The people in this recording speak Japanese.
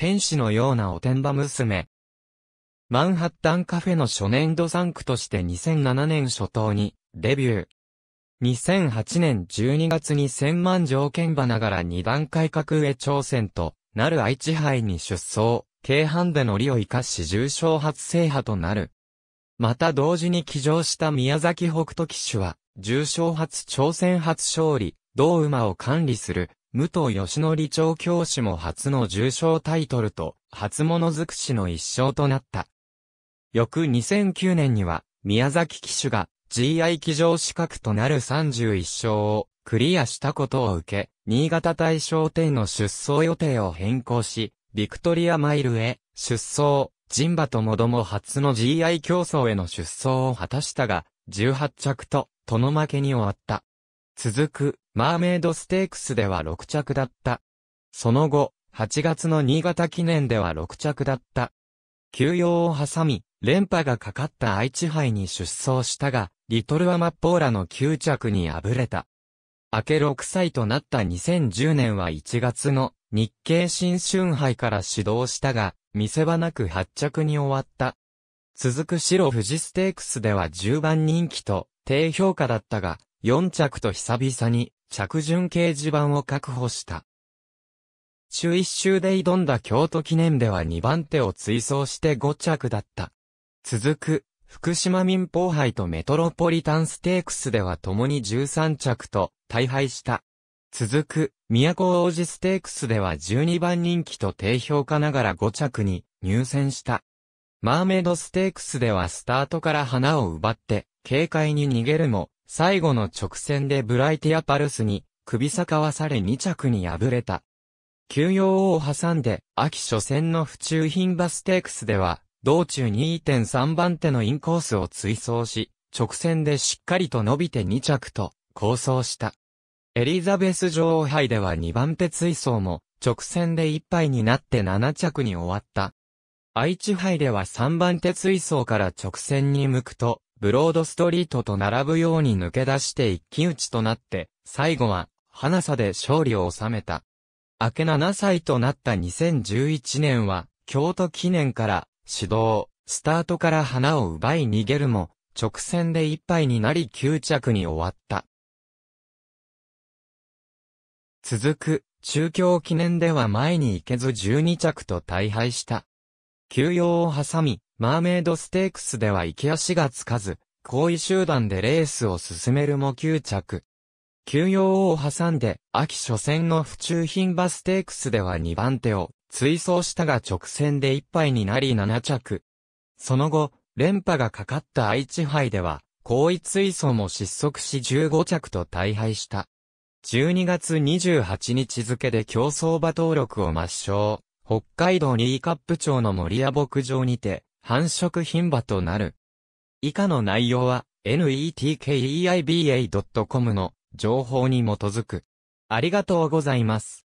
天使のようなおてんば娘。マンハッタンカフェの初年度3区として2007年初頭にデビュー。2008年12月に千万条件場ながら二段階格上挑戦となる愛知杯に出走、軽阪での利を生かし重賞初制覇となる。また同時に騎乗した宮崎北斗騎手は、重賞初挑戦初勝利、同馬を管理する、武藤義則長教師も初の重賞タイトルと、初物尽くしの一勝となった。翌2009年には、宮崎騎手が GI 騎乗資格となる31勝をクリアしたことを受け、新潟大賞店の出走予定を変更し、ビクトリアマイルへ出走、ン馬ともども初の GI 競争への出走を果たしたが、18着と、殿負けに終わった。続く、マーメイドステークスでは6着だった。その後、8月の新潟記念では6着だった。休養を挟み、連覇がかかった愛知杯に出走したが、リトルアマッポーラの9着に敗れた。明け6歳となった2010年は1月の日経新春杯から始動したが、見せ場なく8着に終わった。続く白富士ステークスでは10番人気と低評価だったが、4着と久々に着順掲示板を確保した。中一周で挑んだ京都記念では2番手を追走して5着だった。続く、福島民放杯とメトロポリタンステークスでは共に13着と大敗した。続く、都王子ステークスでは12番人気と低評価ながら5着に入選した。マーメイドステークスではスタートから花を奪って、軽快に逃げるも、最後の直線でブライティアパルスに、首逆はされ2着に敗れた。休養を挟んで、秋初戦の府中品バステークスでは、道中2.3番手のインコースを追走し、直線でしっかりと伸びて2着と、構想した。エリザベス女王杯では2番手追走も、直線で1杯になって7着に終わった。愛知杯では3番手追走から直線に向くと、ブロードストリートと並ぶように抜け出して一騎打ちとなって、最後は、花さで勝利を収めた。明け7歳となった2011年は、京都記念から、指導、スタートから花を奪い逃げるも、直線で一杯になり9着に終わった。続く、中京記念では前に行けず12着と大敗した。休養を挟み、マーメイドステークスではき足がつかず、後位集団でレースを進めるも9着。休養を挟んで、秋初戦の府中品馬ステークスでは2番手を追走したが直線で1敗になり7着。その後、連覇がかかった愛知杯では、後位追走も失速し15着と大敗した。12月28日付で競走馬登録を抹消。北海道ニーカップ町の森屋牧場にて、繁殖牝馬となる。以下の内容は netkeiba.com の情報に基づく。ありがとうございます。